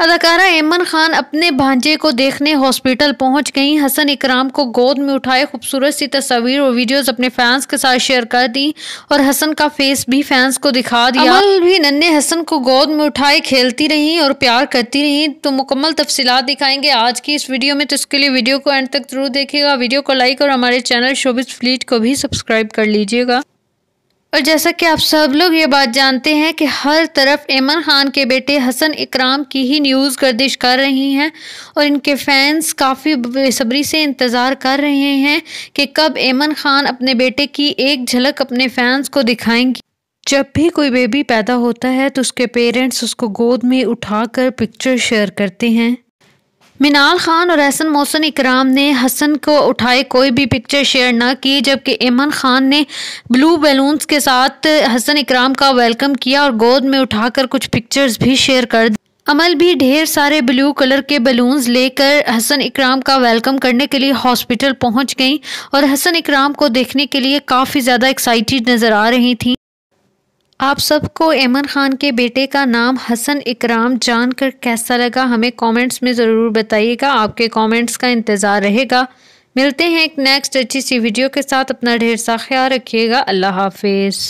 अदाकारा एमन खान अपने भांजे को देखने हॉस्पिटल पहुंच गई हसन इकराम को गोद में उठाए खूबसूरत सी तस्वीर और वीडियोस अपने फैंस के साथ शेयर कर दी और हसन का फेस भी फैंस को दिखा दिया अमल भी नन्हे हसन को गोद में उठाए खेलती रहीं और प्यार करती रही तो मुकम्मल तफसीत दिखाएंगे आज की इस वीडियो में तो इसके लिए वीडियो को एंड तक जरूर देखेगा वीडियो को लाइक और हमारे चैनल शोबिस फ्लीट को भी सब्सक्राइब कर लीजिएगा और जैसा कि आप सब लोग ये बात जानते हैं कि हर तरफ एमन खान के बेटे हसन इकराम की ही न्यूज़ गर्दिश कर रही हैं और इनके फैंस काफ़ी बेसब्री से इंतज़ार कर रहे हैं कि कब एमन खान अपने बेटे की एक झलक अपने फैंस को दिखाएंगी जब भी कोई बेबी पैदा होता है तो उसके पेरेंट्स उसको गोद में उठाकर पिक्चर शेयर करते हैं मिनाल खान और एहसन मोहसन इकराम ने हसन को उठाए कोई भी पिक्चर शेयर ना की जबकि ऐमन खान ने ब्लू बैलून्स के साथ हसन इकराम का वेलकम किया और गोद में उठाकर कुछ पिक्चर्स भी शेयर कर दी अमल भी ढेर सारे ब्लू कलर के बलून्स लेकर हसन इकराम का वेलकम करने के लिए हॉस्पिटल पहुंच गई और हसन इकराम को देखने के लिए काफ़ी ज़्यादा एक्साइटेड नज़र आ रही थी आप सबको एमन खान के बेटे का नाम हसन इकराम जानकर कैसा लगा हमें कमेंट्स में ज़रूर बताइएगा आपके कमेंट्स का इंतज़ार रहेगा मिलते हैं एक नेक्स्ट अच्छी सी वीडियो के साथ अपना ढेर सा ख्याल रखिएगा अल्लाह हाफिज़